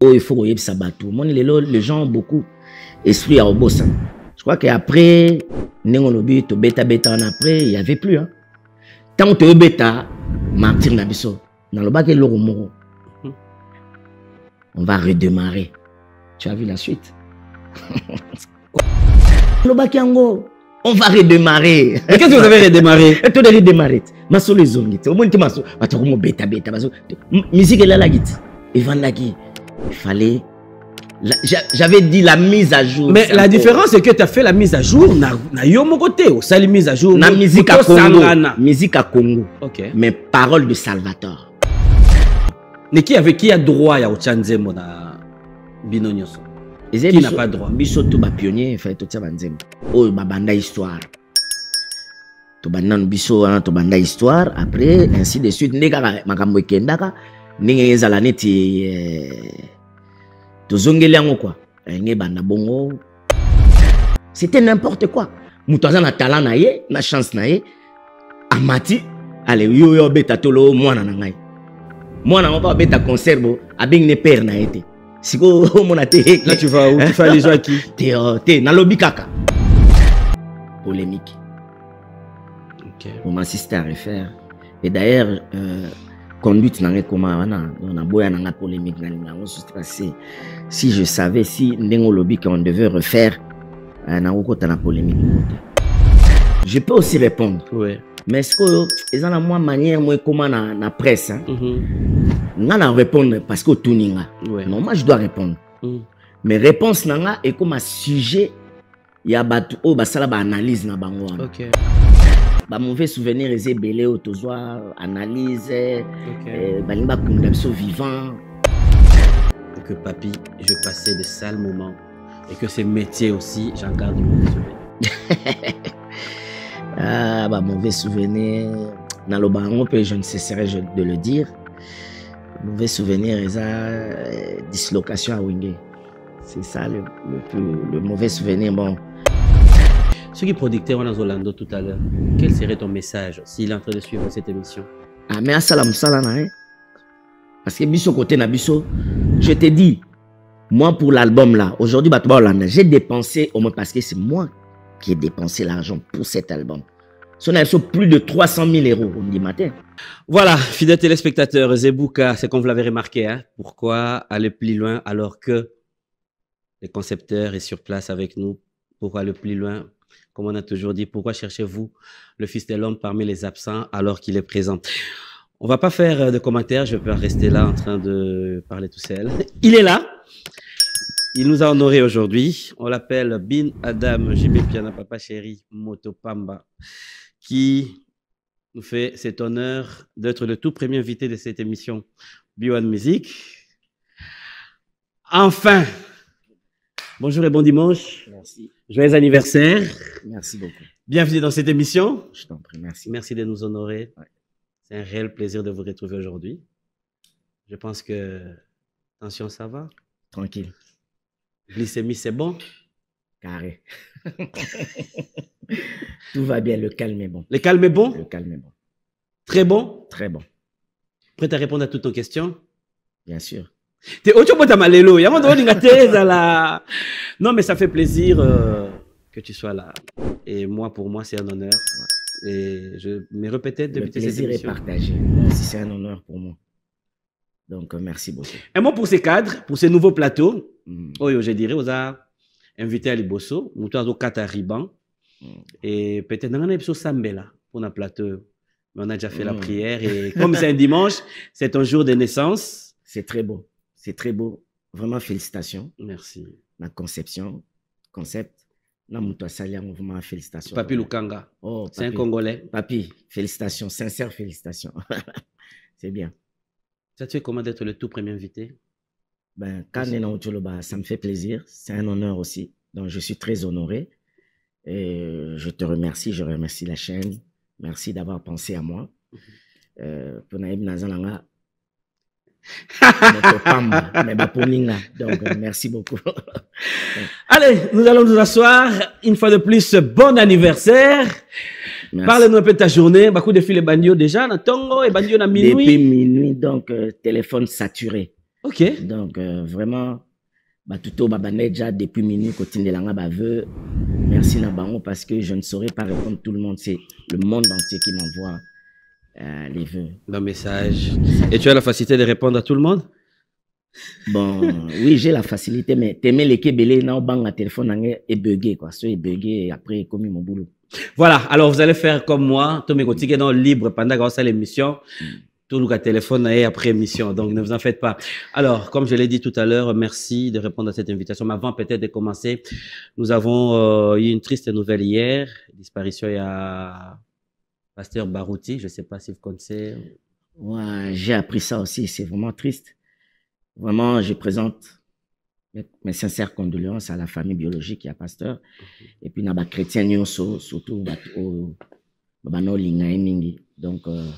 oyo oh, il faut koyebisa bato omoni lelo les gens beaucoup esprit à kobosana hein. je crois que après to beta beta en après il y avait plus hein? que beta martyre na biso nalobaki eloko moko hmm. on va redémarrer tu as vu la suite alobaki ango. on va redémarrer mais qu'est-ce que vous avez redémarré tozali redémarrer ti masolo ezongi ti omoni ti maso bato akomobeta beta musique elalaki ti evandaki il fallait. J'avais dit la mise à jour. Mais la différence, c'est que tu as fait la mise à jour. Na, yo mon côté. Au la mise à jour. Na musique à Congo. Musique à Congo. Ok. Mais parole de Salvatore. Mais qui avait qui a droit à Ochanzemo na Binonyoso Qui n'a pas droit Biso tout ba pionnier, fait tout ça banzem. Oh, ma banda histoire. To banan biso, hein, to banda histoire. Après, ainsi de suite. Ndeka makambo ekendaka ndenge ezala neti eh, kwa eh, bongo c'était n'importe quoi moto na talent na chance na amati ale yo yo abeta tolo mwana na ngai mwana moko abeta concert bo abengi ne père na oh, te nalobi kaka polémique okay. on m'assiste à refaire et d'ailleurs euh, conduite nanga ekoma wana naboya nanga polémique na linga yango susi parce si je savais si ndenge olobi qu'on devait refaire nakokota hein, na polémique je peux aussi répondre ouais. mais sikoyo ont la mwa manière moi comment na, na presse hein? mm -hmm. répondre parce que otuni nga ouais. je dois répondre mm. mais réponse na nga ekoma sujet ya bato oyo oh, basala bah, analyse na bango wana okay mauvais souvenir c'est Belé au Tosoir analyse comme bakunda biso vivant que papy je passais de sales moments et que ces métiers aussi j'en garde de ah, mauvais souvenir ah bah mauvais souvenir je ne cesserai de le dire mauvais souvenir ça euh, dislocation à Wingé c'est ça le, le mauvais souvenir bon ceux qui productaient en Orlando tout à l'heure, quel serait ton message s'il est en train de suivre cette émission Ah, mais ça, hein Parce que, biso côté na je t'ai dit, moi pour l'album là, aujourd'hui, j'ai dépensé au moins parce que c'est moi qui ai dépensé l'argent pour cet album. Son pas plus de 300 000 euros au dit matin. Voilà, fidèles téléspectateurs, Zebouka, c'est comme vous l'avez remarqué, hein, pourquoi aller plus loin alors que le concepteur est sur place avec nous pour aller plus loin, comme on a toujours dit, pourquoi cherchez-vous le Fils de l'homme parmi les absents alors qu'il est présent On va pas faire euh, de commentaires, je vais rester là en train de parler tout seul. Il est là. Il nous a honoré aujourd'hui. On l'appelle Bin Adam JB Piana Papa Chéri Motopamba, qui nous fait cet honneur d'être le tout premier invité de cette émission Bio Music. Enfin, Bonjour et bon dimanche. Merci. Joyeux anniversaire. Merci beaucoup. Bienvenue dans cette émission. Je t'en prie, merci. Merci de nous honorer. C'est un réel plaisir de vous retrouver aujourd'hui. Je pense que, attention, ça va. Tranquille. Glycémie, c'est bon. Carré. Tout va bien, le calme est bon. Le calme est bon Le calme est bon. Très bon Très bon. Prêt à répondre à toutes nos questions Bien sûr te ochobota de yango toolinga te là. non mais ça fait plaisir euh, que tu sois là et moi pour moi c'est un honneur et je me répétais de le plaisir un plaisir partagé partager. c'est un honneur pour moi donc euh, merci beaucoup un mot pour ces cadres pour ces nouveaux plateaux mm. Oh, je dirais a invité à liboso moto Katariban mm. et peut-être nanga na ye pour plateau mais on a déjà fait la mm. prière et comme c'est un dimanche c'est un jour de naissance c'est très beau c'est très beau. Vraiment, félicitations. Merci. La conception, concept. mouvement, félicitations. Papi Lukanga. Oh, c'est un Congolais. Papi, félicitations, sincères félicitations. c'est bien. Ça, te fait comment d'être le tout premier invité ben, ça me fait plaisir. C'est un honneur aussi. Donc, je suis très honoré. Et je te remercie. Je remercie la chaîne. Merci d'avoir pensé à moi. Mm donc, merci beaucoup. Allez, nous allons nous asseoir. Une fois de plus, bon anniversaire. Parle-nous un peu de ta journée. Beaucoup de filles et déjà, dans Tongo et Bandio dans minuit. Depuis minuit, donc, euh, téléphone saturé. OK. Donc, euh, vraiment, bah, tout bah, bah, au déjà depuis minuit, continue la baveux. Merci Nabango parce que je ne saurais pas répondre tout le monde. C'est le monde entier qui m'envoie euh, les vœux. message. Et tu as la facilité de répondre à tout le monde Bon, euh, oui, j'ai la facilité, mais t'aimer les kébélés, non, bang, à téléphone, est bugué, quoi. Ceux est bugué, et après, commis mon boulot. Voilà. Alors, vous allez faire comme moi. tous me est dans libre pendant grâce à l'émission. Mm. Tout le téléphone et après émission. Donc, ne vous en faites pas. Alors, comme je l'ai dit tout à l'heure, merci de répondre à cette invitation. Mais avant peut-être de commencer, nous avons euh, eu une triste nouvelle hier. Disparition il y a Pasteur Barouti, je ne sais pas si vous connaissez. Ouais, j'ai appris ça aussi, c'est vraiment triste. Vraiment, je présente mes, sincères condoléances à la famille biologique et à Pasteur. Et puis, Naba Chrétien surtout Babano et Mingi. Donc, euh,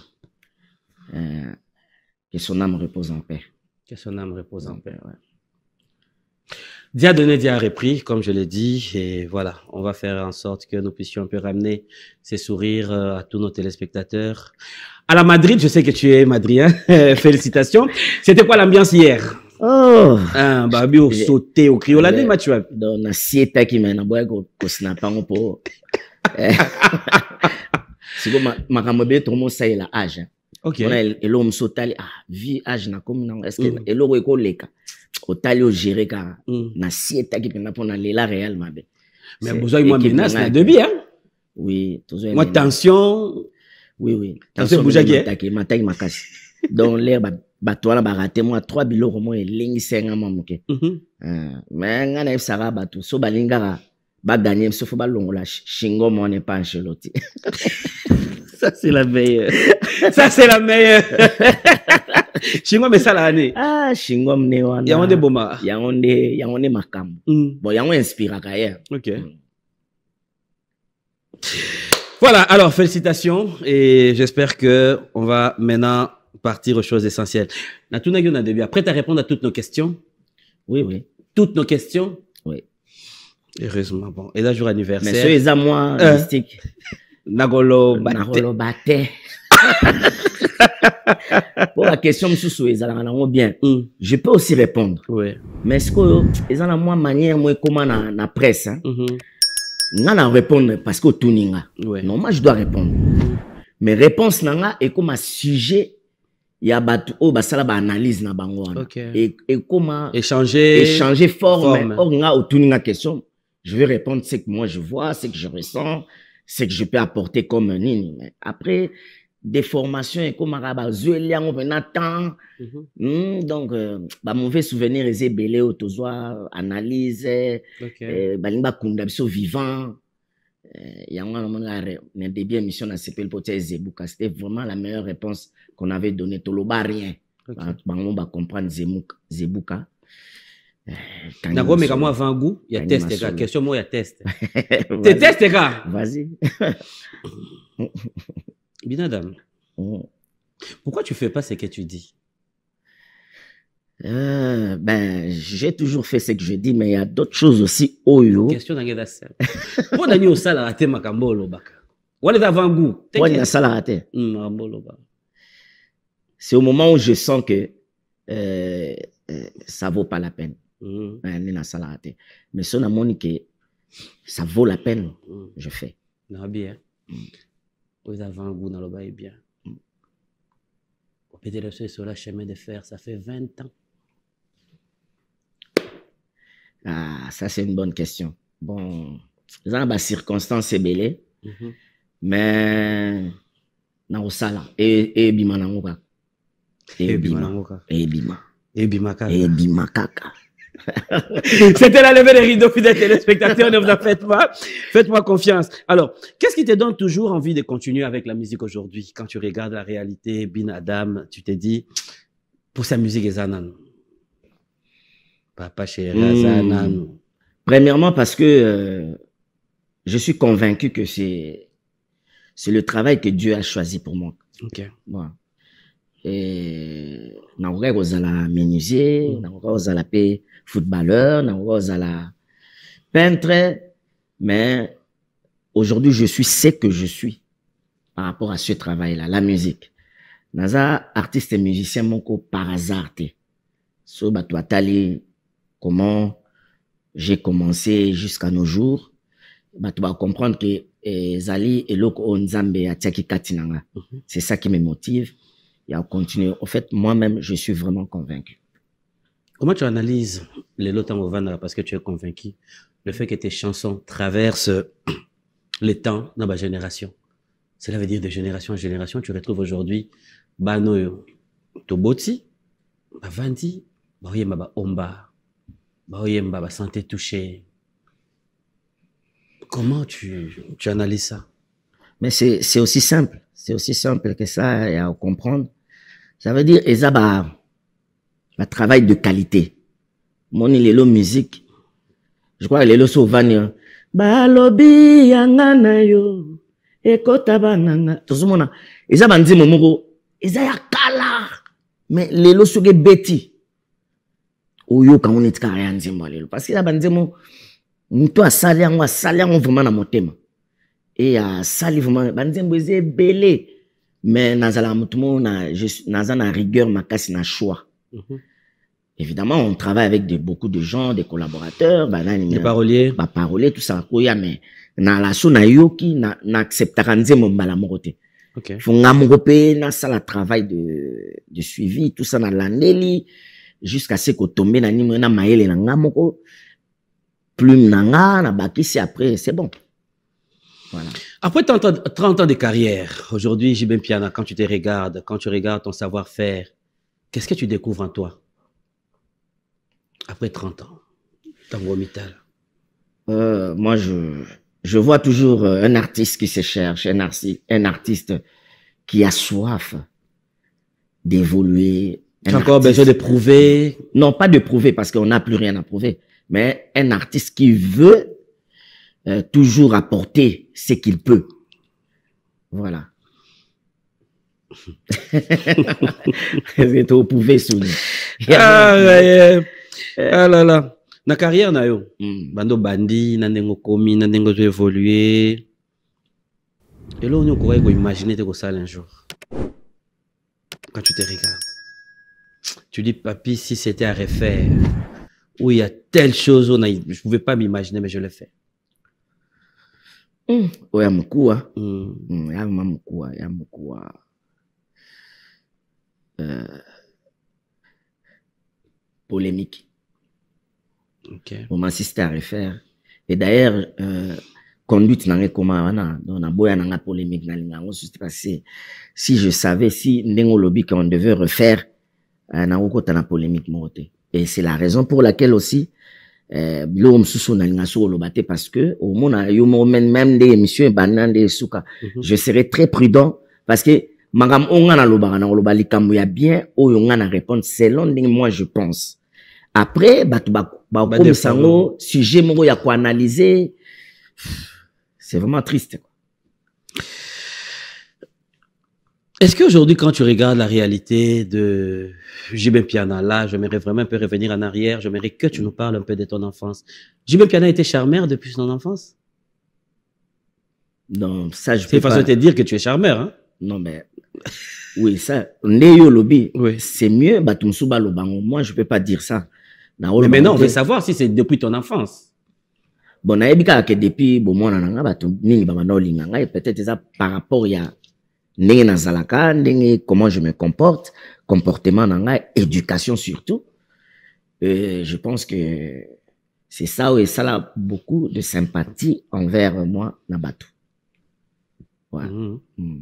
euh, que son âme repose en paix. Que son âme repose en paix, ouais. Dia donné Dia a repris, comme je l'ai dit, et voilà, on va faire en sorte que nous puissions un peu ramener ces sourires euh, à tous nos téléspectateurs. À la Madrid, je sais que tu es madrien, félicitations. C'était quoi l'ambiance hier Oh, ah, babi au sauté au criolade tu wapi? on si sieta qui un boya C'est kosinapango ma Siko makambo tout ça monde sait l'âge. Hein. OK. et l'homme sauté, ah vie âge, na comme non est-ce que elo est leka otali ogere kaka mm. na si etaki mpenza mpona lela real mabe mais bozwaki mwa menace na debi hein? oui mwa tension oui oui tension ebuzaki mataki makasi donc lere bato wana barate mwa trois biloko moko elengisenga mwa moke me ngai nayebisaka bato so balingi kaka baganye biso fo balongola shingo n'est pas anceloti ça c'est la meilleure ça c'est la meilleure Chingwa mesala ani ah chingwa mne wana yango nde bomaka yango nde yango nde makambo mm. bon yango inspiraka ye ok mm. Voilà, alors félicitations et j'espère que on va maintenant partir aux choses essentielles. Natuna Yonadebia, prête à répondre à toutes nos questions Oui, oui. Toutes nos questions Oui. Heureusement, bon. Et là, jour anniversaire. Mais ceux et à moi, euh, mystique. Nagolo Bate. Nagolo Bate. mpo bakestion mosusu ezalaka nango bien mm. je peux aussi répondre ouais. mais sikoyo eza na mwa manière mo ekóma na, na presse hein? mm -hmm. nga na répondre parce que otuni nga ouais. normal je dois répondre mais réponse na nga ekóma sujet ya bato oyo basala baanalyse na bango wana okay. E, ekóma échanger, échanger forme, forme. or nga otuni nga question je vais répondre ce que moi je vois ce que je ressens ce que je peux apporter comme nini mais après des formations et comme arabazuelia on venait tant donc euh, bah mauvais souvenir et belé autozoa analyse euh, bah limba kunda vivant yango wana omoni de début émission na sepeli po pour c'était vraiment la meilleure réponse qu'on avait donnée toloba rien bah, bah, on va comprendre bacomprendre zebuka nakomeka moi, avant goût a test gars question y a test te test gars vas-y Binadam. Mm. Pourquoi tu fais pas ce que tu dis euh, ben, j'ai toujours fait ce que je dis, mais il y a d'autres choses aussi. Oh, yo Question d'un gars Pour d'agneau au sala raté, makambo lobaka. Ou les avant-goût. Pour d'agneau au sala raté. Mm, C'est au moment où je sens que, euh, euh ça vaut pas la peine. Mm. Ben, sala raté. Mais si on a monique que ça vaut la peine, mm. je fais. Non, bien vous avez un goût dans mm. le bien. sur la chemin de fer, ça fait 20 ans. Ah, ça c'est une bonne question. Bon, dans la bah, circonstances c'est belé, mhm. mais dans le salon, et, et bima Et bima. Et C'était la levée des rideaux, fidèles téléspectateurs, ne vous en faites pas. Faites-moi confiance. Alors, qu'est-ce qui te donne toujours envie de continuer avec la musique aujourd'hui Quand tu regardes la réalité, Bin Adam, tu t'es dit pour sa musique, et Zanan. Papa hmm. Premièrement, parce que euh, je suis convaincu que c'est le travail que Dieu a choisi pour moi. Ok. Voilà suis kozala menuisier je kozala pe footballeur nakoka kozala peintre mais aujourd'hui je suis ce que je suis par rapport à ce travail là la musique naza artiste et musicien par hasard te tu bah, toi, batali comment j'ai commencé jusqu'à nos jours bah, vas comprendre que eh, zali eloko onzambe, mhm. c'est ça qui me motive et à continuer. En fait, moi-même, je suis vraiment convaincu. Comment tu analyses les vannes parce que tu es convaincu le fait que tes chansons traversent les temps dans ma génération Cela veut dire de génération en génération, tu retrouves aujourd'hui Bano Toboti, Bavandi, Omba, Santé Touchée. Comment tu, tu analyses ça Mais c'est aussi simple, c'est aussi simple que ça à comprendre. Ça veut dire travail de qualité. Mon il musique. Je crois qu'il est le sauvage. Hein. Balobi yo ekota bananga. ya kala mais lelo beti quand on est carré, parce que nous toi asali on vraiment na motema à vraiment mais nazala la na, naza na rigueur ma makasi na choix mhm. évidemment on travaille avec de, beaucoup de gens des collaborateurs bah, paroliers, parolier bah, paroliers, tout ça koya mais na laso nayoki naacceptaka na nzembo mbala morote. te Faut fo nga moko mpe nasala travail de, de suivi tout ça nalandeli jusqu'à ce tombe, na nini na mayele na nga moko plume na nga bakisi après c'est bon voilà après 30 ans, de carrière, aujourd'hui, Jibem Piana, quand tu te regardes, quand tu regardes ton savoir-faire, qu'est-ce que tu découvres en toi après 30 ans, Tango Vomital. euh, Moi, je, je vois toujours euh, un artiste qui se cherche, un, artiste, un artiste qui a soif d'évoluer. Qui encore besoin de prouver Non, pas de prouver parce qu'on n'a plus rien à prouver, mais un artiste qui veut euh, toujours apporter ce qu'il peut. Voilà. vous pouvez souvenir. Ah, ah là là. Na carrière na yo. Mm. Bando bandi, na ndengo komi, na ndengo évoluer. Et là, on a au mm. imaginer que ça un jour. Quand tu te regardes, tu dis, papi, si c'était à refaire, où il y a telle chose, on a... je ne pouvais pas m'imaginer, mais je l'ai fait mm. o yamkuwa mm. mm, ya yamkuwa euh, polémique okay. omansiste à refaire et d'ailleurs euh, conduite nanga ekoma wana donc naboya nanga polémique nalinga yango on se que si je savais si ndenge olobi qu'on devait refaire euh, nakokota na polémique moko et c'est la raison pour laquelle aussi biloko eh, mosusu nalinga so koloba l'obate parce que omona yo momene même nde émission ebanda nde esuka mhm. je serai très prudent parce que makambo oyo ngai nalobaka na koloba likambo ya bien oyo ngai na répondre selon ndenge moi je pense après bato bakomisa sango sujet moko ya analyser c'est vraiment triste quoi. Est-ce qu'aujourd'hui, quand tu regardes la réalité de Jibem Piana, là, j'aimerais vraiment un peu revenir en arrière, j'aimerais que tu nous parles un peu de ton enfance. Jibem Piana était charmeur depuis son enfance Non, ça, je peux pas. C'est façon de te dire que tu es charmeur, hein Non, mais. oui, ça, Néo Lobby, oui. c'est mieux, Batumsuba Lobango. Moi, je peux pas dire ça. Mais non, on veut savoir si c'est depuis ton enfance. Bon, nayebi kaka a depuis bomwana nanga bato mingi bamana olinganga peut-être ça par rapport à ndenge zalaka comment je me comporte comportement n'anga éducation surtout je pense que c'est ça et ça a beaucoup de sympathie envers moi na bato voilà. Mm-hmm.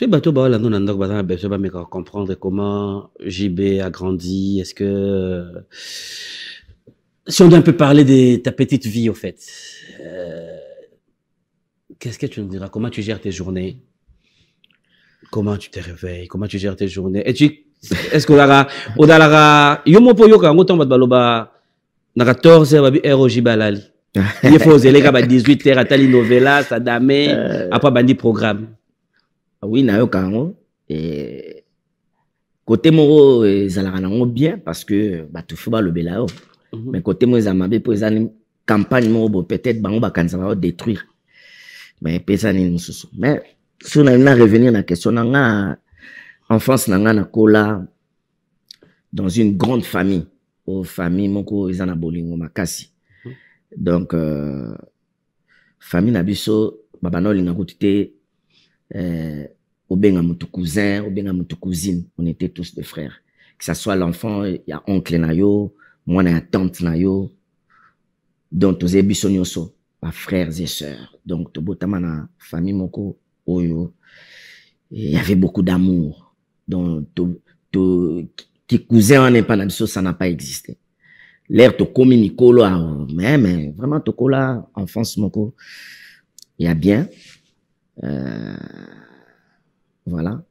Mm. Bah, besoin comprendre comment jb a grandi est-ce que euh, si on doit un peu parler de ta petite vie au fait euh, qu'est-ce que tu nous diras comment tu gères tes journées comment tu te réveilles, comment tu gères tes journées. Et tu, est-ce que lara, odalara, yomopo yoka, ngotan bat baloba, nara 14 babi eroji balali. Il faut oser les gars, 18 bah, heures, atali novela, sadame, euh. après bandi programme. Ah oui, na yoka, ngo. Hein. Et, côté moro, eh, zalara nango bien, parce que, bah, tout fou balobela yo. Oh. Mhm. Mais côté moi, zamabe, pour zan, campagne moro, peut-être, bango, on va détruire. Mais, pesa ni nous Mais, sur on na revenir la question na nga enfance na nga kola dans une grande famille oyo famille moko eza na bolingo makasi hmm. donc euh, famille na biso babanda linga kuti te euh, obenga motu cousin obenga motu cousine on était tous des frères que ça soit l'enfant y il a oncle na yo mwana ya tante na yo donc les biso ma frères et sœurs donc botama na famille moko il y avait beaucoup d'amour dans cousins on qui cousin en dessus ça n'a pas existé l'air de communicolo hein, mais mais vraiment en kola enfance moko il y a bien euh, voilà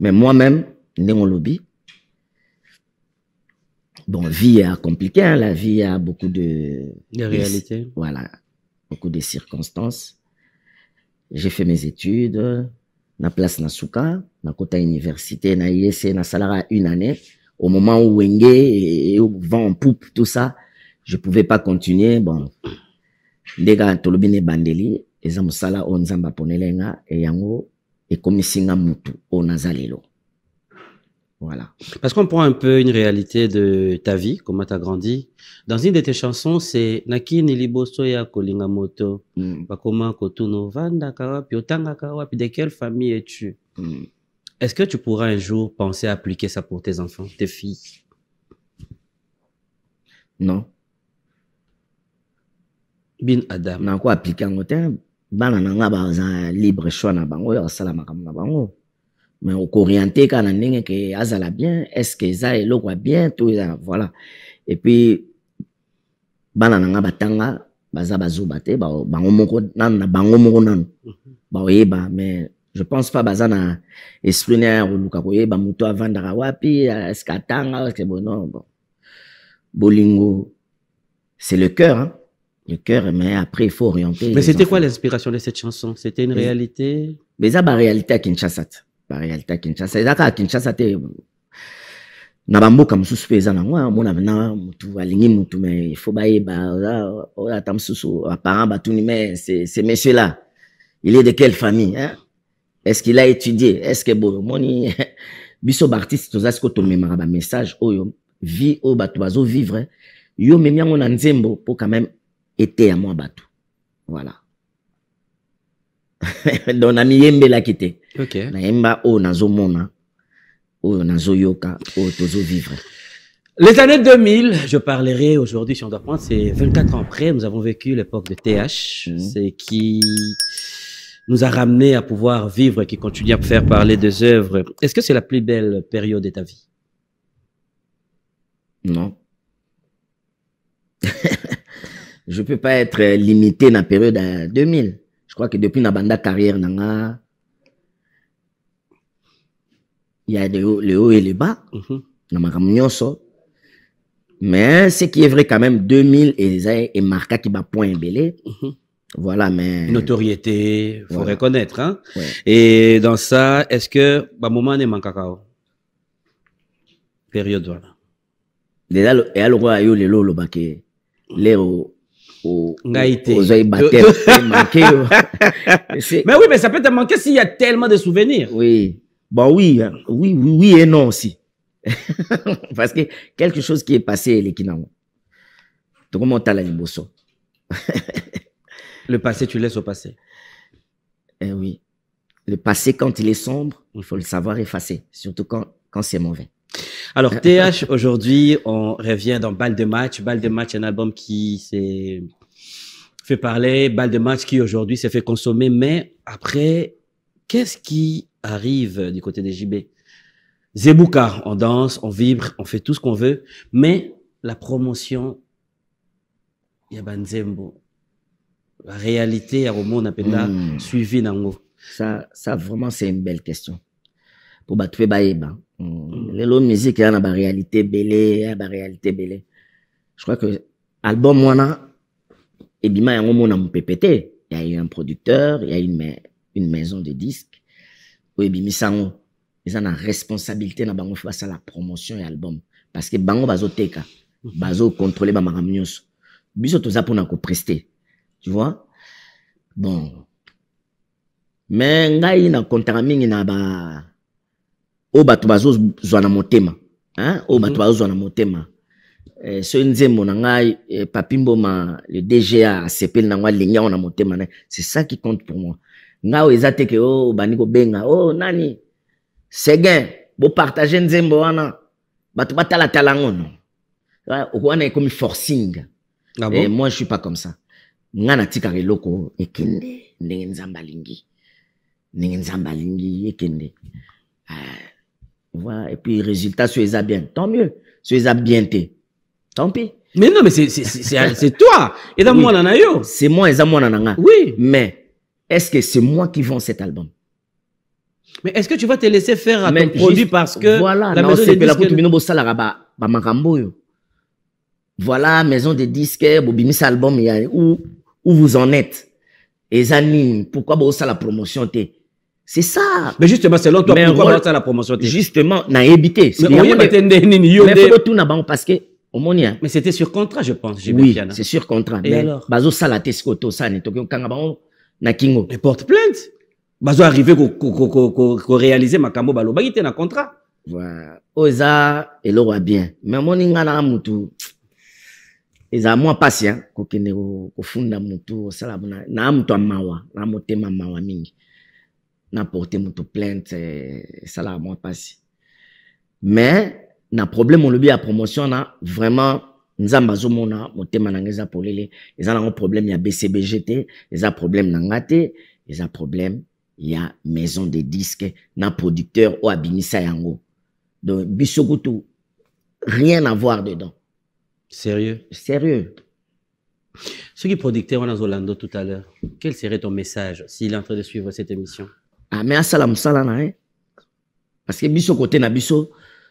mais moi-même mon lobby bon vie est compliquée hein, la vie a beaucoup de, de réalités voilà beaucoup de circonstances j'ai fait mes études, na place na suka na kota université, na ISC, e, na salara une année. Au moment où Wenge et, au vent en tout ça, je pouvais pas continuer. Bon, les gars, Tolobine Bandeli, ils ont sala onza zamba ponelenga, et yango, et comme mutu, onazalelo voilà. Parce qu'on prend un peu une réalité de ta vie, comment tu as grandi. Dans une de tes chansons, c'est Naki Niliboso ya Kolingamoto. Mm. Bakoma Kotuno Vanda Kawapi, puis pi de quelle famille es-tu mm. Est-ce que tu pourras un jour penser à appliquer ça pour tes enfants, tes filles Non. Bin Adam. nan quoi appliquer en hôtel Banana libre choix na bango, ya sala na bango mais okoriente dit que ça azala bien que eza eloko quoi bien tout ça, voilà Et puis, epuis bana na nga batanga baza bazoba te bango moko on na mhm. bango bah oui bah mais je pense pas bazana na esprit na ya ba koyeba moto avandaka wapi estceke atanga estceke bono bon bolingo c'est le cœur hein? le cœur, mais après, il faut orienter. Mais c'était quoi l'inspiration de cette chanson C'était une réalité Mais ça, la réalité à Kinshasa réalité ya kinshasa eza kaka kinshasa te na bamboka mosusu mpe eza nango amona hein. na mutu alingi motu me ifo bayeba oyo ata apparent aparent mais me ce monsieur là il est de quelle famille hein? est ce qu'il a étudié est ce que bon, moni, biso baartiste toza sikoyo tomemaka bamessage oyo vie oyo bato vivre hein. yo omemi yango na nzembo pour quand même ete à moi bato voilà les années 2000, je parlerai aujourd'hui, si on doit prendre, c'est 24 ans après, nous avons vécu l'époque de TH, mhm. c'est qui nous a ramené à pouvoir vivre et qui continue à faire parler des œuvres. Est-ce que c'est la plus belle période de ta vie Non. je peux pas être limité dans la période à 2000. Je crois que depuis ma banda carrière, il y a le haut, le haut et le bas. Dans mhm. ma Mais ce qui est vrai quand même, 2000 et, et marqué qui va point belé. Mhm. Voilà, mais. Notoriété, faut reconnaître, hein. Et dans ça, est-ce que, le bah, moment n'est manque cacao? Période, voilà. et alors, y a le le aux oeils mais oui, mais ça peut te manquer s'il y a tellement de souvenirs. Oui. Bon, bah hein. oui, oui, oui, et non aussi. Parce que quelque chose qui est passé, les comment t'as la Le passé, tu laisses au passé. Eh oui. Le passé, quand il est sombre, il faut le savoir effacer, surtout quand, quand c'est mauvais. Alors, TH, aujourd'hui, on revient dans Balle de match. Balle de match, un album qui s'est fait parler, Balle de match qui aujourd'hui s'est fait consommer. Mais après, qu'est-ce qui arrive du côté des JB Zebouka, on danse, on vibre, on fait tout ce qu'on veut. Mais la promotion, Yabanzembo, la réalité, Aromo, Napenda, hmm. suivi Nango. Ça, ça, vraiment, c'est une belle question. Pour battre Batoué Baéba. Mm. lelo musique ea na baréalité la ba réalité belé je crois que album wana ebima yango mona mopepe il y a eu un producteur il y a une, une maison de disque oyo ebimisi yango a la responsabilité na bango la promotion et album parce que bango bazoteka bazocontrôle bamakambo nyonso biso toza ko kopreste tu vois bon mais ngai na kontara mingi na ba oyo bato bazozwa na motema oyo bato mhm. bazozwa na motema eh, soki nzembo na ngai eh, papi mboma le dga asepeli nango alingi yango na motema na c'est ça qui compte pour moi ngai oyo eza te ke o oh, obandi kobenga o oh, nani segin bopartage nzembo wana bato batalatala yango no ah, wana ekomi forcing ah bon? Eh, moi je suis pas comme ça ngai natikaka eloko oh, ekende ndenge nzambe alingi ndenge nzambe alingi ekende uh, Voilà. Et puis, résultat, sur les bien, tant mieux. Sur les bien, tant pis. Mais non, mais c'est toi. Et dans moi, yo. C'est moi, et dans Oui. Mais, est-ce que c'est moi qui vends cet album? Mais est-ce que tu vas te laisser faire à ton produit parce que voilà, la maison de disques... Voilà, maison de disques, Bobimis album, où, où vous en êtes. Et Zanine, pourquoi vous la promotion? T'es? C'est ça. Mais justement, c'est l'autre pourquoi ça la promotion. Justement, na évité. Mais on y est tout na banque parce que au Mais c'était sur contrat, je pense. Oui, c'est sur contrat. mais ça Bazo salate skoto ça n'est tokyo kanga bango na kingo. Mais porte plainte. Bazo arrivé ko ko ko ko ko réaliser makambo baloba qui na contrat. Voilà. Oza elora bien. Mais moninga na mutu. eza mwa pasi kokende kofunda motu osala na mutu ya mawa na motema mawa mingi na porté moto plainte l'a moins passé mais le problème on lobi a promotion na vraiment nzamba azomona motema na ngai eza polele eza nango problème ya bcbg te un problème na nga te eza problème ya maison de disques na producteur oyo abimisa yango donc biso tout rien à voir dedans sérieux sérieux qui producteur dans Orlando tout à l'heure quel serait ton message s'il est en train de suivre cette émission mais asala salam, na hein. parce que biso côté na biso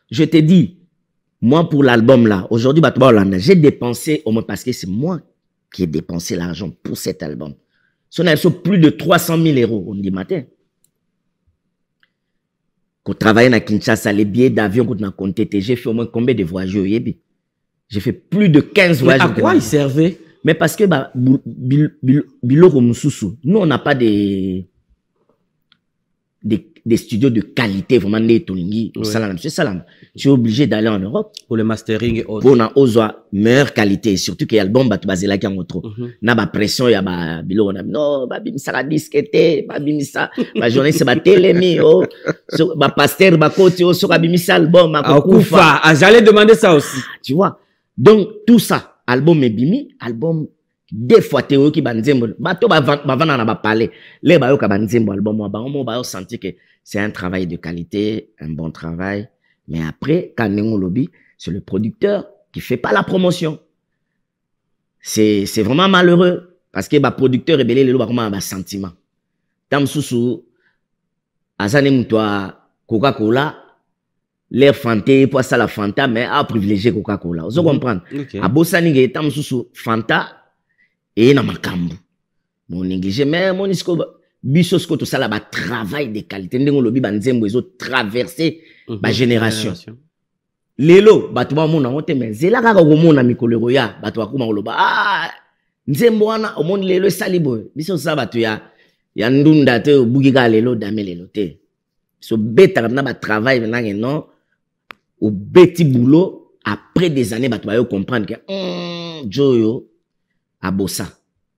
je te dis moi pour l'album là aujourd'hui j'ai dépensé au moins parce que c'est moi qui ai dépensé l'argent pour cet album Son na plus de 300 000 euros On dit, matin travaille na kinshasa les billets d'avion qu'on on compté, compté, j'ai fait au moins combien de voyages oyebi j'ai fait plus de 15 voyages à quoi il servait mais parce que bah, nous on n'a pas des des, des studios de qualité, vraiment, des Tolingi, au oui. Salam. Monsieur Salam, tu es obligé d'aller en Europe. Pour le mastering et autres. Pour la meilleure qualité, surtout que l'album, bat tu là, qui en trop. Mhm. N'a, ba pression, y a, bah, bilo, on a, non, ba bim, ça, la disquette, bim, ça, ma journée, c'est, ba télémi, oh, so, pasteur, ba côté, oh, so, bah, bim, ça, album, bah, ah, koufa. Ah, j'allais demander ça aussi. tu vois. Donc, tout ça, album, et bimi, album, deux fois théorie qui banzimbo bato bavana na bapale le bayoka banzimbo album bah, bah, que c'est un travail de qualité un bon travail mais après quand on lobby c'est le producteur qui fait pas la promotion c'est c'est vraiment malheureux parce que ba producteur rebelle le lo ba sentiment tam susu azane mutwa Coca-Cola l'air fanta pour ça la Fanta mais a privilégié Coca-Cola vous mhm. comprenez À a bossa tam Fanta eye na makambo monéglige me moni sikoyo biso sikoyo tosala batravail de qualité ndenge olobi banzembo ezotraverse bagénération mhm. mm -hmm. lelo bato bamona yango te me nzela kaka komona mikolo ekoya bato bakoma koloba ah, nzembo wana omoni lelo esali boye biso tosala bato ya, ya ndunda te obuki kaka lelo odame lelo te biso betaka mpena batravail nange non obeti boulot après des années bato bayo comprendre ke mm, jo oyo abosa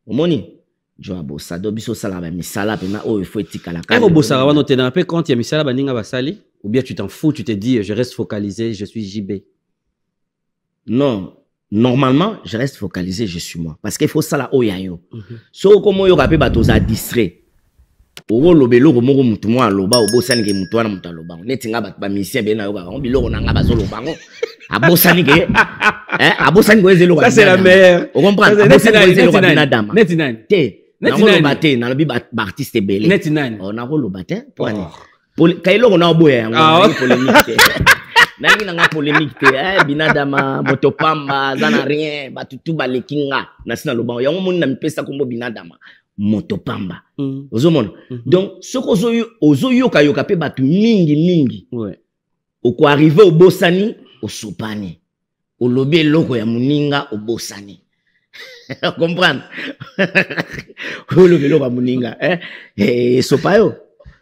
omoni jo abosado biso osalaka bamisala mpena oyo ifo etikala kobosaka wana otendaka mpe compte y ya misala baninga ben, basali ou bien tu t'en fous tu te dis je reste focalisé je suis jb non normalement je reste focalisé je suis moi parce qu'il faut osala oyo oh, ya yo soki okoma oyoka mpe bato oza distrait okoloba eloko moko motu moko aloba obosanike motu wana moto alobango neti nga bato bamisien bee nayokaka ngo biloko na nga bazolobango bah, abosani ke eh, abosani koyeza eloko okomprendreabosanieloko bina dama te nakoloba te nalobi baartiste ebele oh, nakoloba te poane oh. ka eloko na oboya yango ah, oh. polémique te nangi nanga polémique te eh, binadama moto pamba aza na rien batutu baleki nga na si naloba yango moni na mipesa nkombo binadama moto pamba mm. ozomona mm-hmm. donc soki ozoyokayoka mpe bato mingimingi okoarrive obosani osopani olobi eloko ya moninga obosani comprendre olobi eloko ya moninga eh, esopa yo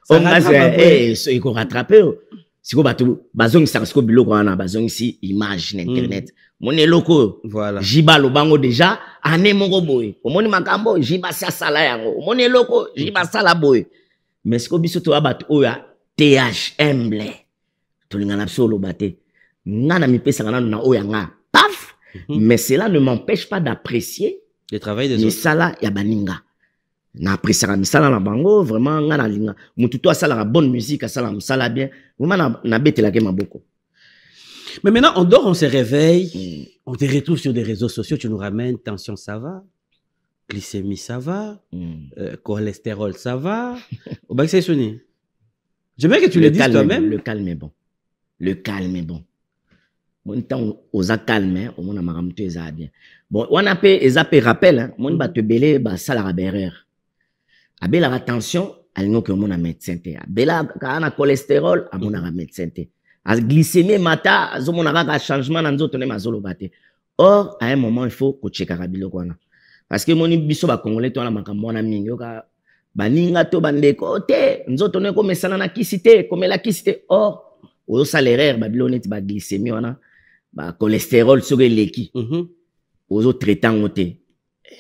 ongasi ekorattrape eh, eh, yo sikoyo bato bazongisaka sikoyo biloko wana bazongisi image na internet mm. moni eloko oyo jiba alobango deja ane moko boye omoni makambo jiba asi asala yango omoni eloko oyo jiba asala boye mais sikoyo biso toya bato oyo ya th humble tolingana biso oloba te nana mi pesanga na o yanga paf mhm. mais cela ne m'empêche pas d'apprécier le travail des misala ya baninga na apprécier misala na bango vraiment nga linga mutu to asala la bonne musique asala misala bien vraiment na, na betela ke maboko mais maintenant on dort on se réveille mm. on te retrouve sur des réseaux sociaux tu nous ramènes tension ça va glycémie ça va mm. euh, cholestérol ça va au bac c'est J'aimerais que tu le, le dises toi-même. Le calme est bon. Le calme est bon. ntango oza calme omona makambo to ezala bien bon wana mpe eza mpe rappel omoni bato ebele basalaka baerreur abelaka tension alingi oke omona médecin te abelaka ana cholestérol amonaka médecin te aglycémie mata azomona kaka changement na nzoto ndeme azoloba te or à un moment il faut kocekaka biloko wana parce que emoni biso bacongolais to wana makambo wana mingi oka baninga to bandeko te nzoto ndo ekomesana na kisi te komela kisi te or ozosala erreur babilo neti baglycémie wana bah, cholestérol soki eleki mm -hmm. ozotraitango te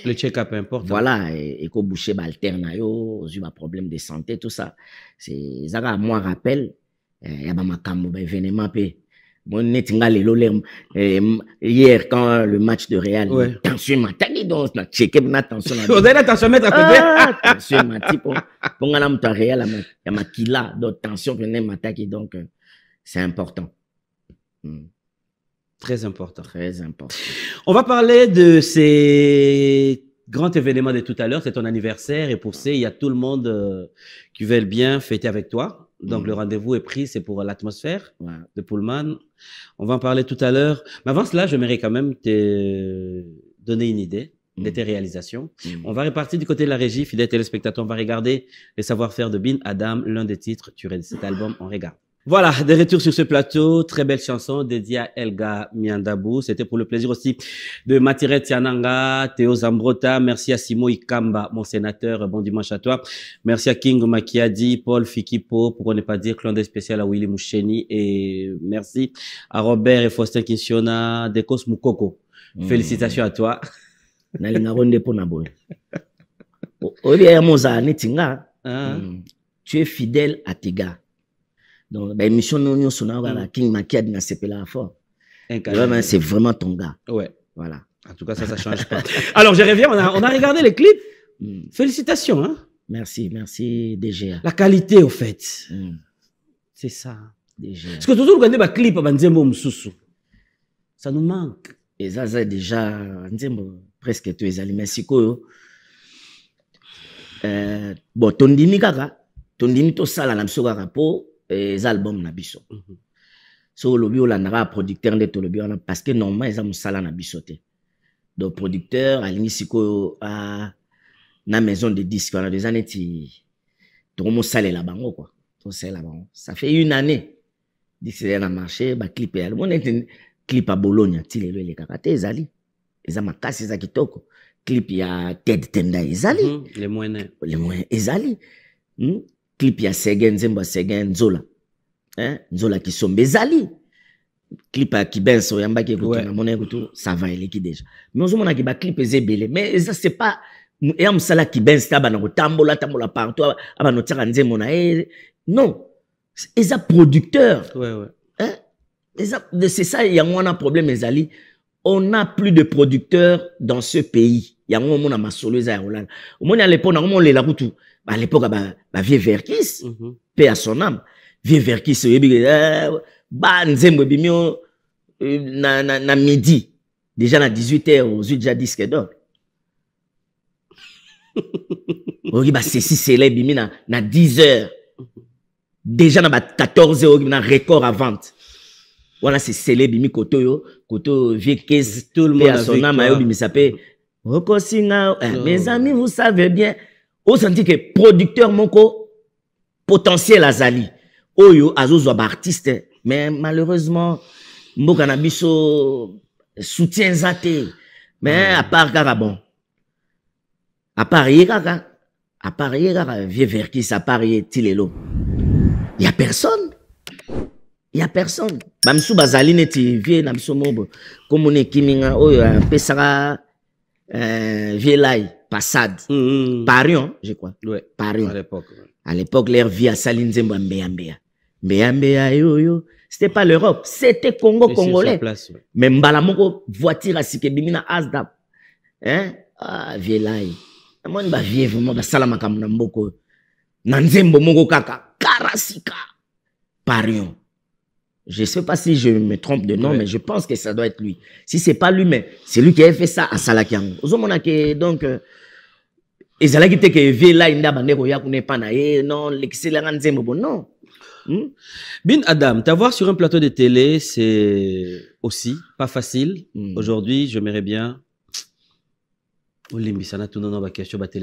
le check-up important voilà ekobushe baalter na yo ozwi bah, problème de santé tout ça C'est ça. Moi rappel eh, ya ma baévénement mpe bon neti Mon lelo eh, hier quand le match de real ouais. tension mataki donc na cheke na tension ozali na tension maître apede ah, tension mati mpo mpo nga na moto ya real ya makila donc tension pene mataki donc euh, c'est important hmm. Très important. Très important. On va parler de ces grands événements de tout à l'heure. C'est ton anniversaire et pour ça, il y a tout le monde euh, qui veut bien fêter avec toi. Donc, le mm. rendez-vous est pris, c'est pour l'atmosphère de Pullman. On va en parler tout à l'heure. Mais avant cela, je j'aimerais quand même te donner une idée de mm. tes réalisations. Mm. On va repartir du côté de la régie, Fidèle téléspectateur, On va regarder les savoir-faire de Bin Adam, l'un des titres de cet album. On regarde. Voilà, des retours sur ce plateau, très belle chanson dédiée à Elga Miandabou. C'était pour le plaisir aussi de Matire Tiananga, Théo Zambrota, merci à Simo Ikamba, mon sénateur, bon dimanche à toi. Merci à King Makiadi, Paul Fikipo, pour ne pas dire de spécial à Willy Moucheni, et merci à Robert et Faustin Kinsiona, Dekos Mukoko. Mmh. Félicitations à toi. Ah. Mmh. tu es fidèle à tes gars. Donc, ben, mission nous, nous, sonore, la mm. King Makia, n'a c'est là fort. Vraiment, c'est vraiment ton gars. Ouais. Voilà. En tout cas, ça, ça change pas. Alors, je reviens, on a, on a regardé les clips. Mm. Félicitations, hein. Merci, merci, DGA. La qualité, au fait. Mm. C'est ça. DGA. Parce que toujours, regardez ma clip, ben, Nzembo Msusu. Ça nous manque. Et ça, ça, déjà, bon presque tous les aliments, c'est quoi, euh, bon, ton kaka, tondini to sala na mso kaka po, album mhm. na biso so olobi a producteur nde tolobi wana parce que normalement ont mosala na biso te donc producteur alingi a na maison de disque On a des wana eza neti tokomosalela bango kua tosalela bango ça fait une année disque eya na marché bah, clip eyali est neti clip à bologne ti lelo elekaka te ezali eza makasi eza kitoko clip ya ted tenda ezali le moyen ezali clip ya Segen Zemba Segen Nzola hein Nzola qui sont bezali clip ya Kibenso qui est na mona tout, ça va qui déjà mais on ozomona qui ba clip zébélé, mais ça c'est pas eya mosala qui te abana kotambola tambola partout abana otiaka nzembo na eh, non, non eza producteur ouais, ouais. Hein? c'est ça y'a un problème ezali on a plus de producteurs dans ce pays a yango omona masolo eza ya kolala on normalement lepona omolela tout. à l'époque ba, ba vieux verkis mm -hmm. paix à son âme vieux verkis oyebi euh, ba nzembo ebimi euh, na, na, na midi déjà na 18h ozwi déjà disque d'or oyoki basesi sela ebimi na, na 10h mhm. déjà na ba 14h oyoki na record à vente wana sesele ebimi kote oyo kote oyo vie kese pe ya son âme ayo obimisa mpe okosinga mes amis vous savez bien osenti ke producteur moko potentiel azali oyo azozwa baartiste mais malheureusement mboka na biso soutien eza te mais mm. apart kaka bon apart ye kaka apart ye kaka vieux verkis apart ye ti lelo ya personne ya personne bamisu bazali neti vie na biso mobo komona ekimi nga oyo apesaka uh, vie lai Passade. Mm, mm, mm. Parion, je crois. Parion. À l'époque. À l'époque, leur vie à Saline Zemba, Mbea yo yo. C'était pas l'Europe, c'était Congo Et congolais. Place, ouais. Mais Mbalamoko, voiture à Sikebimina, Asdap. Hein? Ah, vielaï. Moi, je suis vraiment, je suis salamaka mnamboko. Nanzembo moko kaka. Karasika. Parion. Je ne sais pas si je me trompe de nom, ouais. mais je pense que ça doit être lui. Si c'est pas lui, mais c'est lui qui a fait ça à Salakiango. Donc, euh, et qui te ke evie elai nde abandeko ya kuna pas na ye non lekiselanga nzembo bon, non hmm? Bin Adam, t'avoir sur un plateau de télé, c'est aussi pas facile. Hmm. Aujourd'hui, j'aimerais bien. ça n'a tout le monde va question, télé.